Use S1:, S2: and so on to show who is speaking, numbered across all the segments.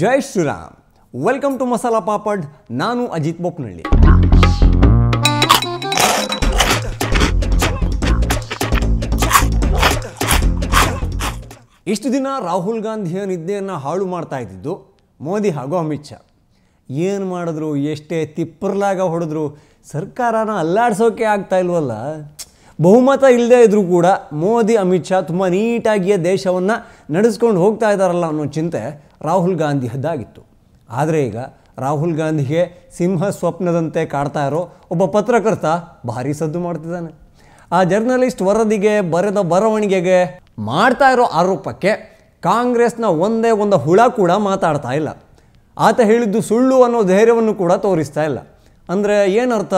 S1: Jai Shriram welcome to Masala Papad ನಾನು ಅಜಿತ್ ಬೋಪ್ನಳ್ಳಿ ಇಷ್ಟು ದಿನ ರಾಹುಲ್ ಗಾಂಧಿಯ ನಿದ್ದೆಯನ್ನು ಹಾಳು ಮಾಡ್ತಾ ಇದ್ದಿದ್ದು ಮೋದಿ ಹಾಗೂ ಅಮಿತ್ ಶಾ ಏನು ಮಾಡಿದ್ರು ಎಷ್ಟೇ ತಿಪ್ಪರ್ಲಾಗ ಹೊಡೆದ್ರು ಸರ್ಕಾರನ ಅಲ್ಲಾಡ್ಸೋಕೆ ಆಗ್ತಾ ಇಲ್ವಲ್ಲ ಬಹುಮತ ಇಲ್ಲದೇ ಇದ್ದರೂ ಕೂಡ ಮೋದಿ ಅಮಿತ್ ಶಾ ತುಂಬ ನೀಟಾಗಿಯೇ ದೇಶವನ್ನು ನಡೆಸ್ಕೊಂಡು ಹೋಗ್ತಾ ಇದ್ದಾರಲ್ಲ ಅನ್ನೋ ಚಿಂತೆ ರಾಹುಲ್ ಗಾಂಧಿ ಗಾಂಧಿಯದ್ದಾಗಿತ್ತು ಆದರೆ ಈಗ ರಾಹುಲ್ ಗಾಂಧಿಗೆ ಸಿಂಹ ಸ್ವಪ್ನದಂತೆ ಕಾಡ್ತಾ ಇರೋ ಒಬ್ಬ ಪತ್ರಕರ್ತ ಭಾರಿ ಸದ್ದು ಮಾಡ್ತಿದ್ದಾನೆ ಆ ಜರ್ನಲಿಸ್ಟ್ ವರದಿಗೆ ಬರೆದ ಬರವಣಿಗೆಗೆ ಮಾಡ್ತಾ ಇರೋ ಆರೋಪಕ್ಕೆ ಕಾಂಗ್ರೆಸ್ನ ಒಂದೇ ಒಂದು ಹುಳ ಕೂಡ ಮಾತಾಡ್ತಾ ಇಲ್ಲ ಆತ ಹೇಳಿದ್ದು ಸುಳ್ಳು ಅನ್ನೋ ಧೈರ್ಯವನ್ನು ಕೂಡ ತೋರಿಸ್ತಾ ಇಲ್ಲ ಅಂದರೆ ಏನರ್ಥ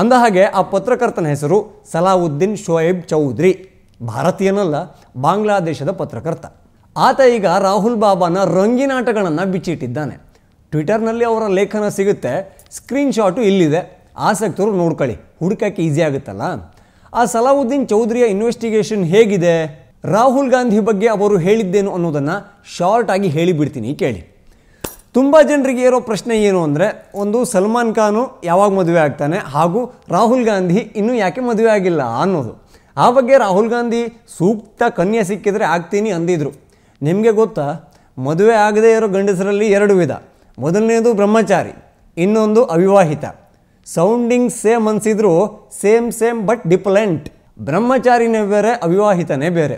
S1: ಅಂದ ಹಾಗೆ ಆ ಪತ್ರಕರ್ತನ ಹೆಸರು ಸಲಾವುದ್ದೀನ್ ಶೋಯೇಬ್ ಚೌಧರಿ ಭಾರತೀಯನಲ್ಲ ಬಾಂಗ್ಲಾದೇಶದ ಪತ್ರಕರ್ತ ಆತ ಈಗ ರಾಹುಲ್ ಬಾಬಾನ ರಂಗಿನಾಟಗಳನ್ನು ಬಿಚ್ಚಿಟ್ಟಿದ್ದಾನೆ ಟ್ವಿಟರ್ನಲ್ಲಿ ಅವರ ಲೇಖನ ಸಿಗುತ್ತೆ ಸ್ಕ್ರೀನ್ಶಾಟು ಇಲ್ಲಿದೆ ಆಸಕ್ತರು ನೋಡ್ಕೊಳ್ಳಿ ಹುಡುಕಕ್ಕೆ ಈಸಿ ಆಗುತ್ತಲ್ಲ ಆ ಸಲಾವುದ್ದೀನ್ ಚೌಧರಿಯ ಇನ್ವೆಸ್ಟಿಗೇಷನ್ ಹೇಗಿದೆ ರಾಹುಲ್ ಗಾಂಧಿ ಬಗ್ಗೆ ಅವರು ಹೇಳಿದ್ದೇನು ಅನ್ನೋದನ್ನು ಶಾರ್ಟ್ ಆಗಿ ಹೇಳಿಬಿಡ್ತೀನಿ ಕೇಳಿ ತುಂಬ ಜನರಿಗೆ ಇರೋ ಪ್ರಶ್ನೆ ಏನು ಅಂದರೆ ಒಂದು ಸಲ್ಮಾನ್ ಖಾನು ಯಾವಾಗ ಮದುವೆ ಆಗ್ತಾನೆ ಹಾಗೂ ರಾಹುಲ್ ಗಾಂಧಿ ಇನ್ನೂ ಯಾಕೆ ಮದುವೆ ಆಗಿಲ್ಲ ಅನ್ನೋದು ಆ ಬಗ್ಗೆ ರಾಹುಲ್ ಗಾಂಧಿ ಸೂಕ್ತ ಕನ್ಯೆ ಸಿಕ್ಕಿದರೆ ಆಗ್ತೀನಿ ಅಂದಿದ್ರು ನಿಮಗೆ ಗೊತ್ತಾ ಮದುವೆ ಆಗದೇ ಇರೋ ಗಂಡಸರಲ್ಲಿ ಎರಡು ವಿಧ ಮೊದಲನೇದು ಬ್ರಹ್ಮಚಾರಿ ಇನ್ನೊಂದು ಅವಿವಾಹಿತ ಸೌಂಡಿಂಗ್ ಸೇಮ್ ಅನಿಸಿದ್ರು ಸೇಮ್ ಸೇಮ್ ಬಟ್ ಡಿಪಲೆಂಟ್ ಬ್ರಹ್ಮಚಾರಿನೇ ಬೇರೆ ಅವಿವಾಹಿತನೇ ಬೇರೆ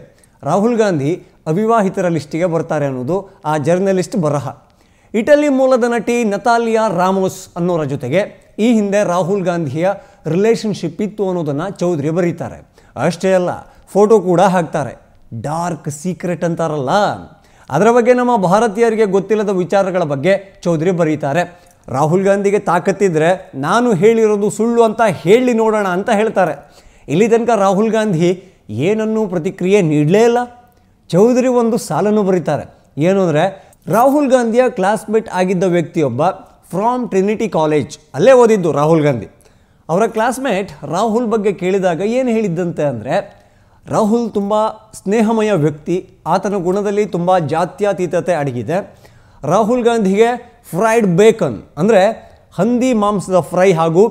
S1: ರಾಹುಲ್ ಗಾಂಧಿ ಅವಿವಾಹಿತರ ಲಿಸ್ಟಿಗೆ ಬರ್ತಾರೆ ಅನ್ನೋದು ಆ ಜರ್ನಲಿಸ್ಟ್ ಬರಹ ಇಟಲಿ ಮೂಲದ ನಟಿ ನತಾಲಿಯಾ ರಾಮೋಸ್ ಅನ್ನೋರ ಜೊತೆಗೆ ಈ ಹಿಂದೆ ರಾಹುಲ್ ಗಾಂಧಿಯ ರಿಲೇಷನ್ಶಿಪ್ ಇತ್ತು ಅನ್ನೋದನ್ನು ಚೌಧರಿ ಬರೀತಾರೆ ಅಷ್ಟೇ ಅಲ್ಲ ಫೋಟೋ ಕೂಡ ಹಾಕ್ತಾರೆ ಡಾರ್ಕ್ ಸೀಕ್ರೆಟ್ ಅಂತಾರಲ್ಲ ಅದರ ಬಗ್ಗೆ ನಮ್ಮ ಭಾರತೀಯರಿಗೆ ಗೊತ್ತಿಲ್ಲದ ವಿಚಾರಗಳ ಬಗ್ಗೆ ಚೌಧರಿ ಬರೀತಾರೆ ರಾಹುಲ್ ಗಾಂಧಿಗೆ ತಾಕತ್ತಿದ್ರೆ ನಾನು ಹೇಳಿರೋದು ಸುಳ್ಳು ಅಂತ ಹೇಳಿ ನೋಡೋಣ ಅಂತ ಹೇಳ್ತಾರೆ ಇಲ್ಲಿ ತನಕ ರಾಹುಲ್ ಗಾಂಧಿ ಏನನ್ನೂ ಪ್ರತಿಕ್ರಿಯೆ ನೀಡಲೇ ಇಲ್ಲ ಚೌಧರಿ ಒಂದು ಸಾಲನ್ನು ಬರೀತಾರೆ ಏನು ಅಂದರೆ ರಾಹುಲ್ ಗಾಂಧಿಯ ಕ್ಲಾಸ್ಮೇಟ್ ಆಗಿದ್ದ ವ್ಯಕ್ತಿಯೊಬ್ಬ ಫ್ರಾಮ್ ಟ್ರಿನಿಟಿ ಕಾಲೇಜ್ ಅಲ್ಲೇ ಓದಿದ್ದು ರಾಹುಲ್ ಗಾಂಧಿ ಅವರ ಕ್ಲಾಸ್ಮೇಟ್ ರಾಹುಲ್ ಬಗ್ಗೆ ಕೇಳಿದಾಗ ಏನು ಹೇಳಿದ್ದಂತೆ ಅಂದರೆ ರಾಹುಲ್ ತುಂಬ ಸ್ನೇಹಮಯ ವ್ಯಕ್ತಿ ಆತನ ಗುಣದಲ್ಲಿ ತುಂಬ ಜಾತ್ಯತೀತತೆ ಅಡಗಿದೆ ರಾಹುಲ್ ಗಾಂಧಿಗೆ ಫ್ರೈಡ್ ಬೇಕನ್ ಅಂದರೆ ಹಂದಿ ಮಾಂಸದ ಫ್ರೈ ಹಾಗೂ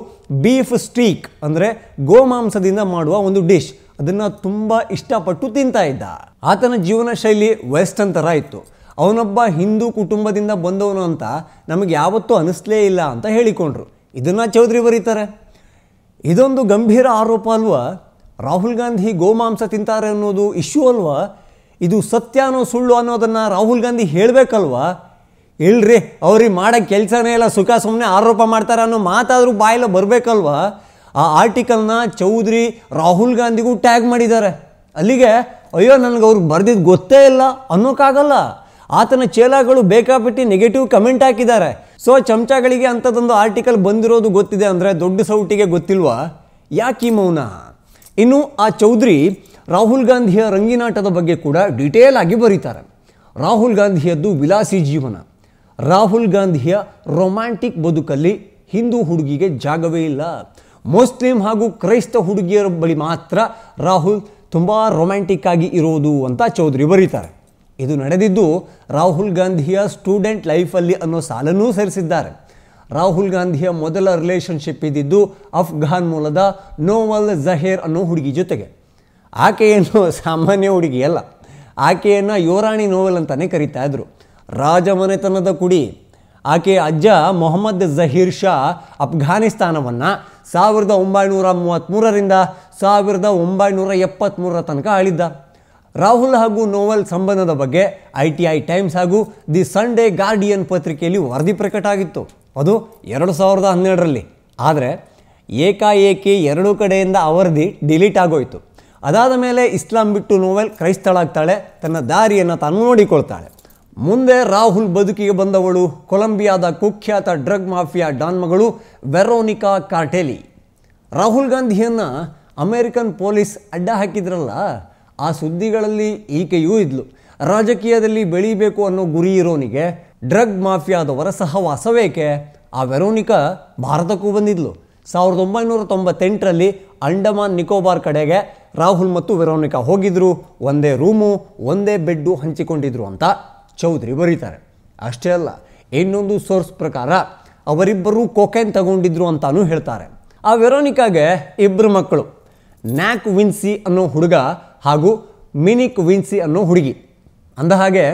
S1: ಬೀಫ್ ಸ್ಟೀಕ್ ಅಂದರೆ ಗೋ ಮಾಂಸದಿಂದ ಮಾಡುವ ಒಂದು ಡಿಶ್ ಅದನ್ನು ತುಂಬ ಇಷ್ಟಪಟ್ಟು ತಿಂತಾ ಇದ್ದ ಆತನ ಜೀವನ ಶೈಲಿ ವೆಸ್ಟರ್ನ್ ಥರ ಇತ್ತು ಅವನೊಬ್ಬ ಹಿಂದೂ ಕುಟುಂಬದಿಂದ ಬಂದವನು ಅಂತ ನಮಗೆ ಯಾವತ್ತೂ ಅನಿಸ್ಲೇ ಇಲ್ಲ ಅಂತ ಹೇಳಿಕೊಂಡ್ರು ಇದನ್ನು ಚೌಧರಿ ಬರೀತಾರೆ ಇದೊಂದು ಗಂಭೀರ ಆರೋಪ ಅಲ್ವಾ ರಾಹುಲ್ ಗಾಂಧಿ ಗೋಮಾಂಸ ತಿಂತಾರೆ ಅನ್ನೋದು ಇಶ್ಯೂ ಅಲ್ವಾ ಇದು ಸತ್ಯ ಅನ್ನೋ ಸುಳ್ಳು ಅನ್ನೋದನ್ನು ರಾಹುಲ್ ಗಾಂಧಿ ಹೇಳಬೇಕಲ್ವಾ ಇಲ್ರಿ ಅವ್ರಿಗೆ ಮಾಡೋ ಕೆಲಸನೇ ಇಲ್ಲ ಸುಖ ಸುಮ್ಮನೆ ಆರೋಪ ಮಾಡ್ತಾರೆ ಅನ್ನೋ ಮಾತಾದರೂ ಬಾಯಿಲ್ಲ ಬರಬೇಕಲ್ವಾ ಆ ಆರ್ಟಿಕಲ್ನ ಚೌಧರಿ ರಾಹುಲ್ ಗಾಂಧಿಗೂ ಟ್ಯಾಗ್ ಮಾಡಿದ್ದಾರೆ ಅಲ್ಲಿಗೆ ಅಯ್ಯೋ ನನಗೆ ಅವ್ರಿಗೆ ಬರ್ದಿದ್ದು ಗೊತ್ತೇ ಇಲ್ಲ ಅನ್ನೋಕ್ಕಾಗಲ್ಲ ಆತನ ಚೇಲಾಗಳು ಬೇಕಾಬಿಟ್ಟು ನೆಗೆಟಿವ್ ಕಮೆಂಟ್ ಹಾಕಿದ್ದಾರೆ ಸೊ ಚಮಚಗಳಿಗೆ ಅಂಥದ್ದೊಂದು ಆರ್ಟಿಕಲ್ ಬಂದಿರೋದು ಗೊತ್ತಿದೆ ಅಂದರೆ ದೊಡ್ಡ ಸೌಟಿಗೆ ಗೊತ್ತಿಲ್ವಾ ಯಾಕೆ ಮೌನ ಇನ್ನು ಆ ಚೌಧರಿ ರಾಹುಲ್ ಗಾಂಧಿಯ ರಂಗಿನಾಟದ ಬಗ್ಗೆ ಕೂಡ ಡೀಟೇಲ್ ಆಗಿ ಬರೀತಾರೆ ರಾಹುಲ್ ಗಾಂಧಿಯದ್ದು ವಿಲಾಸಿ ಜೀವನ ರಾಹುಲ್ ಗಾಂಧಿಯ ರೊಮ್ಯಾಂಟಿಕ್ ಬದುಕಲ್ಲಿ ಹಿಂದೂ ಹುಡುಗಿಗೆ ಜಾಗವೇ ಇಲ್ಲ ಮುಸ್ಲಿಂ ಹಾಗೂ ಕ್ರೈಸ್ತ ಹುಡುಗಿಯರ ಬಳಿ ಮಾತ್ರ ರಾಹುಲ್ ತುಂಬ ರೊಮ್ಯಾಂಟಿಕ್ ಆಗಿ ಇರೋದು ಅಂತ ಚೌಧರಿ ಬರೀತಾರೆ ಇದು ನಡೆದಿದ್ದು ರಾಹುಲ್ ಗಾಂಧಿಯ ಸ್ಟೂಡೆಂಟ್ ಲೈಫಲ್ಲಿ ಅನ್ನೋ ಸಾಲನ್ನೂ ಸೇರಿಸಿದ್ದಾರೆ ರಾಹುಲ್ ಗಾಂಧಿಯ ಮೊದಲ ರಿಲೇಷನ್ಶಿಪ್ ಇದ್ದಿದ್ದು ಅಫ್ಘಾನ್ ಮೂಲದ ನೋವಲ್ ಜಹೇರ್ ಅನ್ನೋ ಹುಡುಗಿ ಜೊತೆಗೆ ಆಕೆಯನ್ನು ಸಾಮಾನ್ಯ ಹುಡುಗಿಯಲ್ಲ ಆಕೆಯನ್ನು ಯೋರಾಣಿ ನೋವೆಲ್ ಅಂತಲೇ ಕರೀತಾ ಇದ್ರು ರಾಜಮನೆತನದ ಕುಡಿ ಆಕೆಯ ಅಜ್ಜ ಮೊಹಮ್ಮದ್ ಜಹೀರ್ ಶಾ ಅಫ್ಘಾನಿಸ್ತಾನವನ್ನು ಸಾವಿರದ ಒಂಬೈನೂರ ಮೂವತ್ತ್ಮೂರರಿಂದ ಸಾವಿರದ ಒಂಬೈನೂರ ಎಪ್ಪತ್ತ್ಮೂರರ ತನಕ ಆಳಿದ್ದ ರಾಹುಲ್ ಹಾಗೂ ನೋವೆಲ್ ಸಂಬಂಧದ ಬಗ್ಗೆ ಐ ಟಿ ಐ ಟೈಮ್ಸ್ ಹಾಗೂ ದಿ ಸಂಡೇ ಗಾರ್ಡಿಯನ್ ಪತ್ರಿಕೆಯಲ್ಲಿ ವರದಿ ಪ್ರಕಟ ಆಗಿತ್ತು ಅದು ಎರಡು ಸಾವಿರದ ಹನ್ನೆರಡರಲ್ಲಿ ಆದರೆ ಏಕಾಏಕಿ ಎರಡೂ ಕಡೆಯಿಂದ ಅವರದಿ ಡಿಲೀಟ್ ಆಗೋಯಿತು ಅದಾದ ಮೇಲೆ ಇಸ್ಲಾಂ ಬಿಟ್ಟು ನೋವೆಲ್ ಕ್ರೈಸ್ತಳಾಗ್ತಾಳೆ ತನ್ನ ದಾರಿಯನ್ನು ತಾನು ನೋಡಿಕೊಳ್ತಾಳೆ ಮುಂದೆ ರಾಹುಲ್ ಬದುಕಿಗೆ ಬಂದವಳು ಕೊಲಂಬಿಯಾದ ಕುಖ್ಯಾತ ಡ್ರಗ್ ಮಾಫಿಯಾ ಡಾನ್ ಮಗಳು ವೆರೋನಿಕಾ ಕಾರ್ಟೆಲಿ ರಾಹುಲ್ ಗಾಂಧಿಯನ್ನು ಅಮೇರಿಕನ್ ಪೊಲೀಸ್ ಅಡ್ಡ ಹಾಕಿದ್ರಲ್ಲ ಆ ಸುದ್ದಿಗಳಲ್ಲಿ ಈಕೆಯೂ ಇದ್ಲು ರಾಜಕೀಯದಲ್ಲಿ ಬೆಳೀಬೇಕು ಅನ್ನೋ ಗುರಿ ಇರೋನಿಗೆ ಡ್ರಗ್ ಮಾಫಿಯಾದವರ ಸಹವಾಸವೇಕೆ ಆ ವೆರೋನಿಕಾ ಭಾರತಕ್ಕೂ ಬಂದಿದ್ಲು ಸಾವಿರದ ಒಂಬೈನೂರ ತೊಂಬತ್ತೆಂಟರಲ್ಲಿ ಅಂಡಮಾನ್ ನಿಕೋಬಾರ್ ಕಡೆಗೆ ರಾಹುಲ್ ಮತ್ತು ವೆರೋನಿಕಾ ಹೋಗಿದ್ರು ಒಂದೇ ರೂಮು ಒಂದೇ ಬೆಡ್ಡು ಹಂಚಿಕೊಂಡಿದ್ರು ಅಂತ ಚೌಧರಿ ಬರೀತಾರೆ ಅಷ್ಟೇ ಅಲ್ಲ ಇನ್ನೊಂದು ಸೋರ್ಸ್ ಪ್ರಕಾರ ಅವರಿಬ್ಬರೂ ಕೊಕೈನ್ ತಗೊಂಡಿದ್ರು ಅಂತಾನೂ ಹೇಳ್ತಾರೆ ಆ ವೆರೋನಿಕಾಗೆ ಇಬ್ಬರು ಮಕ್ಕಳು ನ್ಯಾಕ್ ವಿನ್ಸಿ ಅನ್ನೋ ಹುಡುಗ ಹಾಗೂ ಮಿನಿಕ್ ವಿನ್ಸಿ ಅನ್ನೋ ಹುಡುಗಿ ಅಂದ ಹಾಗೆ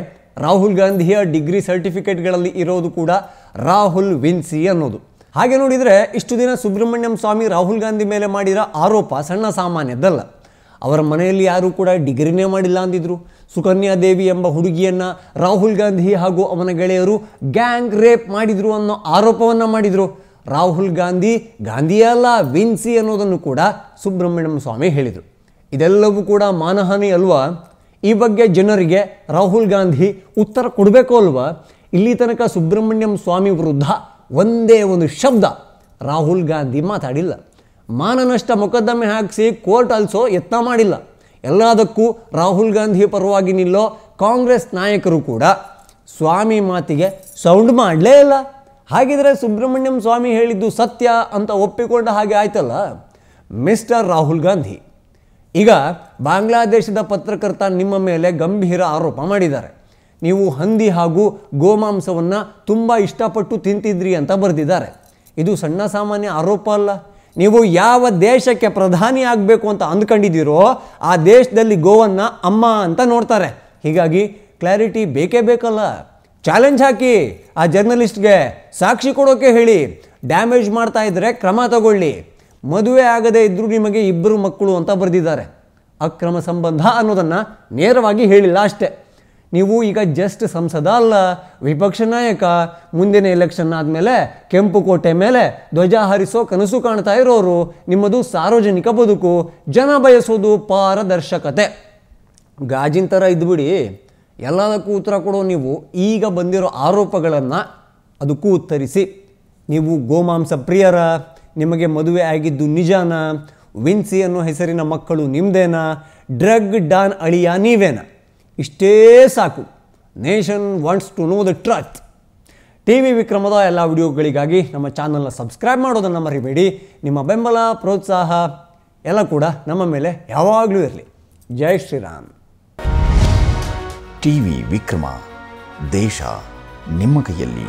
S1: ರಾಹುಲ್ ಗಾಂಧಿಯ ಡಿಗ್ರಿ ಸರ್ಟಿಫಿಕೇಟ್ಗಳಲ್ಲಿ ಇರೋದು ಕೂಡ ರಾಹುಲ್ ವಿನ್ಸಿ ಅನ್ನೋದು ಹಾಗೆ ನೋಡಿದರೆ ಇಷ್ಟು ದಿನ ಸುಬ್ರಹ್ಮಣ್ಯಂ ಸ್ವಾಮಿ ರಾಹುಲ್ ಗಾಂಧಿ ಮೇಲೆ ಮಾಡಿರೋ ಆರೋಪ ಸಣ್ಣ ಸಾಮಾನ್ಯದ್ದಲ್ಲ ಅವರ ಮನೆಯಲ್ಲಿ ಯಾರೂ ಕೂಡ ಡಿಗ್ರಿನೇ ಮಾಡಿಲ್ಲ ಅಂದಿದ್ರು ಸುಕನ್ಯಾ ದೇವಿ ಎಂಬ ಹುಡುಗಿಯನ್ನು ರಾಹುಲ್ ಗಾಂಧಿ ಹಾಗೂ ಅವನ ಗೆಳೆಯರು ಗ್ಯಾಂಗ್ ರೇಪ್ ಮಾಡಿದರು ಅನ್ನೋ ಆರೋಪವನ್ನು ಮಾಡಿದರು ರಾಹುಲ್ ಗಾಂಧಿ ಗಾಂಧಿಯಲ್ಲ ವಿನ್ಸಿ ಅನ್ನೋದನ್ನು ಕೂಡ ಸುಬ್ರಹ್ಮಣ್ಯಂ ಸ್ವಾಮಿ ಹೇಳಿದರು ಇದೆಲ್ಲವೂ ಕೂಡ ಮಾನಹಾನಿ ಅಲ್ವಾ ಈ ಬಗ್ಗೆ ಜನರಿಗೆ ರಾಹುಲ್ ಗಾಂಧಿ ಉತ್ತರ ಕೊಡಬೇಕು ಅಲ್ವಾ ಇಲ್ಲಿ ತನಕ ಸುಬ್ರಹ್ಮಣ್ಯಂ ಸ್ವಾಮಿ ವಿರುದ್ಧ ಒಂದೇ ಒಂದು ಶಬ್ದ ರಾಹುಲ್ ಗಾಂಧಿ ಮಾತಾಡಿಲ್ಲ ಮಾನನಷ್ಟ ಮೊಕದ್ದಮೆ ಹಾಕಿಸಿ ಕೋರ್ಟ್ ಅಲ್ಸೋ ಯತ್ನ ಮಾಡಿಲ್ಲ ಎಲ್ಲದಕ್ಕೂ ರಾಹುಲ್ ಗಾಂಧಿ ಪರವಾಗಿ ನಿಲ್ಲೋ ಕಾಂಗ್ರೆಸ್ ನಾಯಕರು ಕೂಡ ಸ್ವಾಮಿ ಮಾತಿಗೆ ಸೌಂಡ್ ಮಾಡಲೇ ಇಲ್ಲ ಹಾಗಿದ್ರೆ ಸುಬ್ರಹ್ಮಣ್ಯಂ ಸ್ವಾಮಿ ಹೇಳಿದ್ದು ಸತ್ಯ ಅಂತ ಒಪ್ಪಿಕೊಂಡ ಹಾಗೆ ಆಯ್ತಲ್ಲ ಮಿಸ್ಟರ್ ರಾಹುಲ್ ಗಾಂಧಿ ಈಗ ಬಾಂಗ್ಲಾದೇಶದ ಪತ್ರಕರ್ತ ನಿಮ್ಮ ಮೇಲೆ ಗಂಭೀರ ಆರೋಪ ಮಾಡಿದ್ದಾರೆ ನೀವು ಹಂದಿ ಹಾಗೂ ಗೋಮಾಂಸವನ್ನು ತುಂಬ ಇಷ್ಟಪಟ್ಟು ತಿಂತಿದ್ರಿ ಅಂತ ಬರೆದಿದ್ದಾರೆ ಇದು ಸಣ್ಣ ಸಾಮಾನ್ಯ ಆರೋಪ ಅಲ್ಲ ನೀವು ಯಾವ ದೇಶಕ್ಕೆ ಪ್ರಧಾನಿ ಆಗಬೇಕು ಅಂತ ಅಂದ್ಕೊಂಡಿದ್ದೀರೋ ಆ ದೇಶದಲ್ಲಿ ಗೋವನ್ನು ಅಮ್ಮ ಅಂತ ನೋಡ್ತಾರೆ ಹೀಗಾಗಿ ಕ್ಲಾರಿಟಿ ಬೇಕೇ ಬೇಕಲ್ಲ ಚಾಲೆಂಜ್ ಹಾಕಿ ಆ ಜರ್ನಲಿಸ್ಟ್ಗೆ ಸಾಕ್ಷಿ ಕೊಡೋಕೆ ಹೇಳಿ ಡ್ಯಾಮೇಜ್ ಮಾಡ್ತಾ ಇದ್ದರೆ ಕ್ರಮ ತಗೊಳ್ಳಿ ಮದುವೆ ಆಗದೇ ಇದ್ದರೂ ನಿಮಗೆ ಇಬ್ಬರು ಮಕ್ಕಳು ಅಂತ ಬರೆದಿದ್ದಾರೆ ಅಕ್ರಮ ಸಂಬಂಧ ಅನ್ನೋದನ್ನು ನೇರವಾಗಿ ಹೇಳಿಲ್ಲ ಅಷ್ಟೇ ನೀವು ಈಗ ಜಸ್ಟ್ ಸಂಸದ ಅಲ್ಲ ವಿಪಕ್ಷ ನಾಯಕ ಮುಂದಿನ ಎಲೆಕ್ಷನ್ ಆದಮೇಲೆ ಕೆಂಪು ಕೋಟೆ ಮೇಲೆ ಧ್ವಜ ಹಾರಿಸೋ ಕನಸು ಕಾಣ್ತಾ ಇರೋರು ನಿಮ್ಮದು ಸಾರ್ವಜನಿಕ ಬದುಕು ಜನ ಬಯಸೋದು ಪಾರದರ್ಶಕತೆ ಗಾಜಿನ ಥರ ಇದ್ಬಿಡಿ ಎಲ್ಲದಕ್ಕೂ ಉತ್ತರ ಕೊಡೋ ನೀವು ಈಗ ಬಂದಿರೋ ಆರೋಪಗಳನ್ನು ಅದಕ್ಕೂ ಉತ್ತರಿಸಿ ನೀವು ಗೋಮಾಂಸ ಪ್ರಿಯರ ನಿಮಗೆ ಮದುವೆ ಆಗಿದ್ದು ನಿಜಾನ ವಿನ್ಸಿ ಅನ್ನೋ ಹೆಸರಿನ ಮಕ್ಕಳು ನಿಮ್ಮದೇನಾ ಡ್ರಗ್ ಡಾನ್ ಅಳಿಯ ನೀವೇನಾ ಇಷ್ಟೇ ಸಾಕು nation wants to know the truth T V ವಿಕ್ರಮದ ಎಲ್ಲ ವಿಡಿಯೋಗಳಿಗಾಗಿ ನಮ್ಮ ಚಾನಲ್ನ ಸಬ್ಸ್ಕ್ರೈಬ್ ಮಾಡೋದನ್ನು ಮರಿಬೇಡಿ ನಿಮ್ಮ ಬೆಂಬಲ ಪ್ರೋತ್ಸಾಹ ಎಲ್ಲ ಕೂಡ ನಮ್ಮ ಮೇಲೆ ಯಾವಾಗಲೂ ಇರಲಿ ಜೈ ಶ್ರೀರಾಮ್ ಟಿ ವಿ ವಿಕ್ರಮ ದೇಶ ನಿಮ್ಮ ಕೈಯಲ್ಲಿ